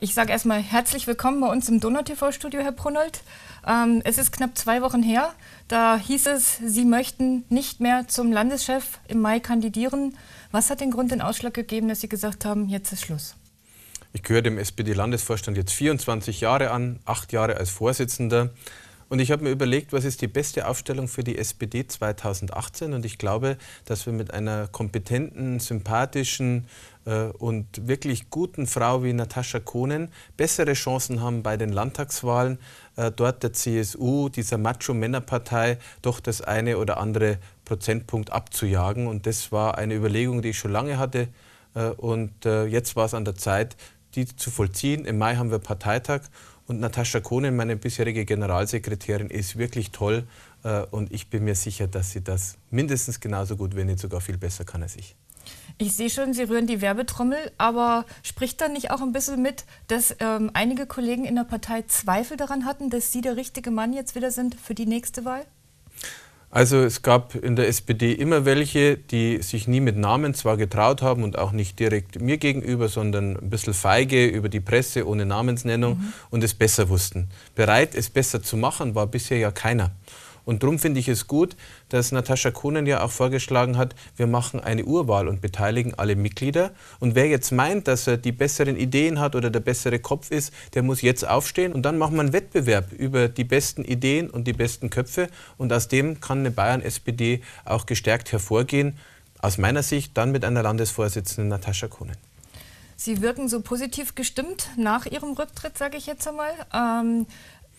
Ich sage erstmal herzlich willkommen bei uns im Donau-TV-Studio, Herr Brunold. Ähm, es ist knapp zwei Wochen her. Da hieß es, Sie möchten nicht mehr zum Landeschef im Mai kandidieren. Was hat den Grund, den Ausschlag gegeben, dass Sie gesagt haben, jetzt ist Schluss? Ich gehöre dem SPD-Landesvorstand jetzt 24 Jahre an, acht Jahre als Vorsitzender. Und ich habe mir überlegt, was ist die beste Aufstellung für die SPD 2018? Und ich glaube, dass wir mit einer kompetenten, sympathischen, äh, und wirklich guten Frau wie Natascha Kohnen bessere Chancen haben bei den Landtagswahlen, äh, dort der CSU, dieser Macho-Männerpartei, doch das eine oder andere Prozentpunkt abzujagen. Und das war eine Überlegung, die ich schon lange hatte. Äh, und jetzt war es an der Zeit, die zu vollziehen. Im Mai haben wir Parteitag. Und Natascha Kohnen, meine bisherige Generalsekretärin, ist wirklich toll. Und ich bin mir sicher, dass sie das mindestens genauso gut, wenn nicht sogar viel besser kann als ich. Ich sehe schon, Sie rühren die Werbetrommel, aber spricht da nicht auch ein bisschen mit, dass ähm, einige Kollegen in der Partei Zweifel daran hatten, dass Sie der richtige Mann jetzt wieder sind für die nächste Wahl? Also es gab in der SPD immer welche, die sich nie mit Namen zwar getraut haben und auch nicht direkt mir gegenüber, sondern ein bisschen feige über die Presse ohne Namensnennung mhm. und es besser wussten. Bereit, es besser zu machen, war bisher ja keiner. Und darum finde ich es gut, dass Natascha Kohnen ja auch vorgeschlagen hat, wir machen eine Urwahl und beteiligen alle Mitglieder. Und wer jetzt meint, dass er die besseren Ideen hat oder der bessere Kopf ist, der muss jetzt aufstehen und dann machen wir einen Wettbewerb über die besten Ideen und die besten Köpfe. Und aus dem kann eine Bayern-SPD auch gestärkt hervorgehen. Aus meiner Sicht dann mit einer Landesvorsitzenden Natascha Kohnen. Sie wirken so positiv gestimmt nach Ihrem Rücktritt, sage ich jetzt einmal. Ähm,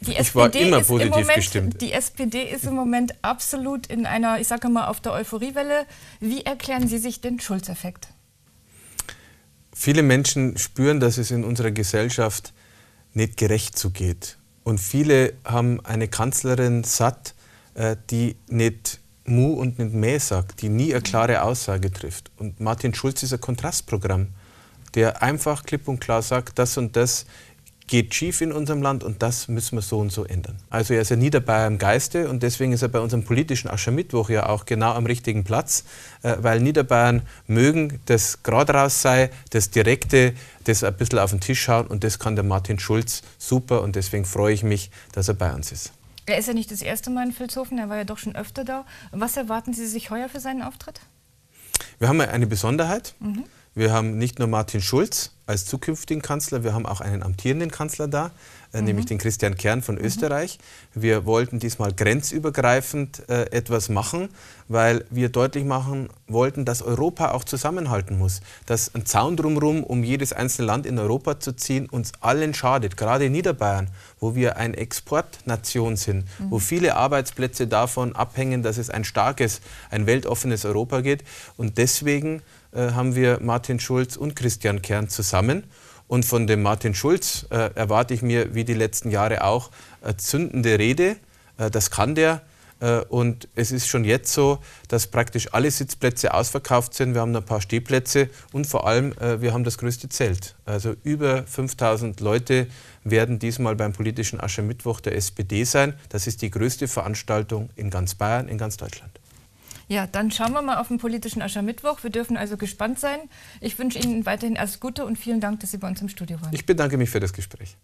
die ich SPD war immer positiv im Moment, gestimmt. Die SPD ist im Moment absolut in einer, ich sage mal, auf der Euphoriewelle. Wie erklären Sie sich den Schulzeffekt? Viele Menschen spüren, dass es in unserer Gesellschaft nicht gerecht zugeht. Und viele haben eine Kanzlerin satt, äh, die nicht Mu und nicht Mehr sagt, die nie eine klare Aussage trifft. Und Martin Schulz ist ein Kontrastprogramm, der einfach klipp und klar sagt, das und das geht schief in unserem Land und das müssen wir so und so ändern. Also er ist ja nie dabei im Geiste und deswegen ist er bei unserem politischen Aschermittwoch ja auch genau am richtigen Platz, äh, weil Niederbayern mögen dass gerade raus sei, das Direkte, das ein bisschen auf den Tisch schauen und das kann der Martin Schulz super und deswegen freue ich mich, dass er bei uns ist. Er ist ja nicht das erste Mal in Vilshofen, er war ja doch schon öfter da. Was erwarten Sie sich heuer für seinen Auftritt? Wir haben ja eine Besonderheit. Mhm. Wir haben nicht nur Martin Schulz als zukünftigen Kanzler, wir haben auch einen amtierenden Kanzler da, äh, mhm. nämlich den Christian Kern von Österreich. Wir wollten diesmal grenzübergreifend äh, etwas machen, weil wir deutlich machen wollten, dass Europa auch zusammenhalten muss. Dass ein Zaun drumherum, um jedes einzelne Land in Europa zu ziehen, uns allen schadet. Gerade in Niederbayern, wo wir eine Exportnation sind, mhm. wo viele Arbeitsplätze davon abhängen, dass es ein starkes, ein weltoffenes Europa geht. Und deswegen äh, haben wir Martin Schulz und Christian Kern zusammen. Und von dem Martin Schulz äh, erwarte ich mir, wie die letzten Jahre auch, äh, zündende Rede. Äh, das kann der. Äh, und es ist schon jetzt so, dass praktisch alle Sitzplätze ausverkauft sind. Wir haben ein paar Stehplätze und vor allem, wir haben das größte Zelt. Also über 5000 Leute werden diesmal beim politischen Aschermittwoch der SPD sein. Das ist die größte Veranstaltung in ganz Bayern, in ganz Deutschland. Ja, dann schauen wir mal auf den politischen Aschermittwoch. Wir dürfen also gespannt sein. Ich wünsche Ihnen weiterhin alles Gute und vielen Dank, dass Sie bei uns im Studio waren. Ich bedanke mich für das Gespräch.